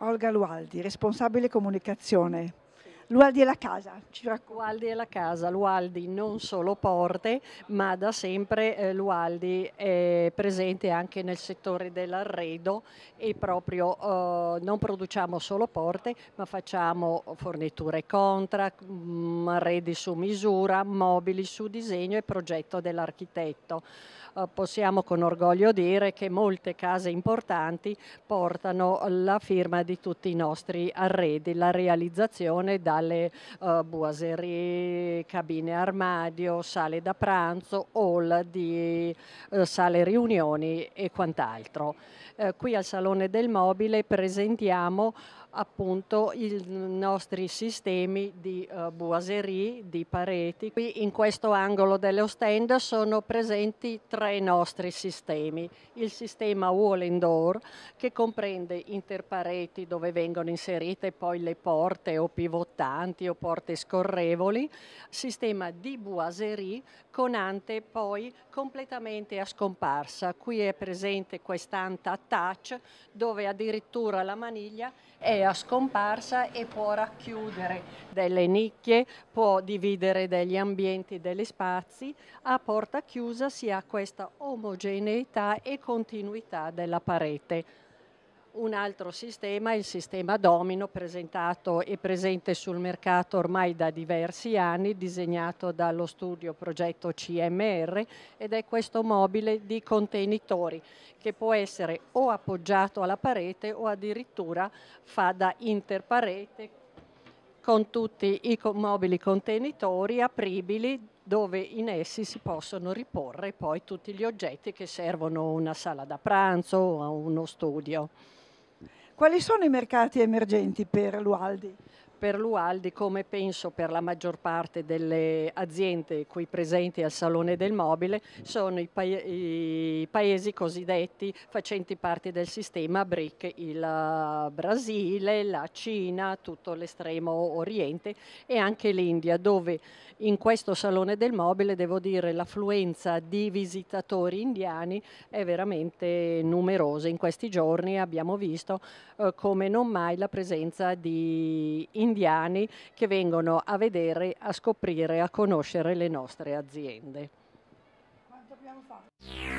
Olga Lualdi, responsabile comunicazione. L'Ualdi è la casa, ci racconta. L'Ualdi è la casa, l'Ualdi non solo porte, ma da sempre eh, l'Ualdi è presente anche nel settore dell'arredo e proprio eh, non produciamo solo porte, ma facciamo forniture contract, mh, mm, arredi su misura, mobili su disegno e progetto dell'architetto. Eh, possiamo con orgoglio dire che molte case importanti portano la firma di tutti i nostri arredi, la realizzazione da sale, eh, boiserie, cabine armadio, sale da pranzo, hall di eh, sale riunioni e quant'altro. Eh, qui al Salone del Mobile presentiamo appunto i nostri sistemi di uh, eh, boiserie, di pareti. Qui in questo angolo dello stand sono presenti tre nostri sistemi. Il sistema wall and door che comprende interpareti dove vengono inserite poi le porte o pivotanti o porte scorrevoli, sistema di boiserie con ante poi completamente a scomparsa. Qui è presente quest'anta attach dove addirittura la maniglia è a scomparsa e può racchiudere delle nicchie, può dividere degli ambienti, degli spazi. A porta chiusa si ha questa omogeneità e continuità della parete. Un altro sistema è il sistema domino presentato e presente sul mercato ormai da diversi anni, disegnato dallo studio progetto CMR ed è questo mobile di contenitori che può essere o appoggiato alla parete o addirittura fa da interparete con tutti i mobili contenitori apribili dove in essi si possono riporre poi tutti gli oggetti che servono a una sala da pranzo o a uno studio. Quali sono i mercati emergenti per Lualdi? per l'Ualdi come penso per la maggior parte delle aziende qui presenti al Salone del Mobile sono i, pa i paesi cosiddetti facenti parte del sistema BRIC, il eh, Brasile, la Cina, tutto l'estremo oriente e anche l'India dove in questo Salone del Mobile devo dire l'affluenza di visitatori indiani è veramente numerosa. In questi giorni abbiamo visto eh, come non mai la presenza di indiani indiani che vengono a vedere, a scoprire, a conoscere le nostre aziende. Quanto abbiamo fatto?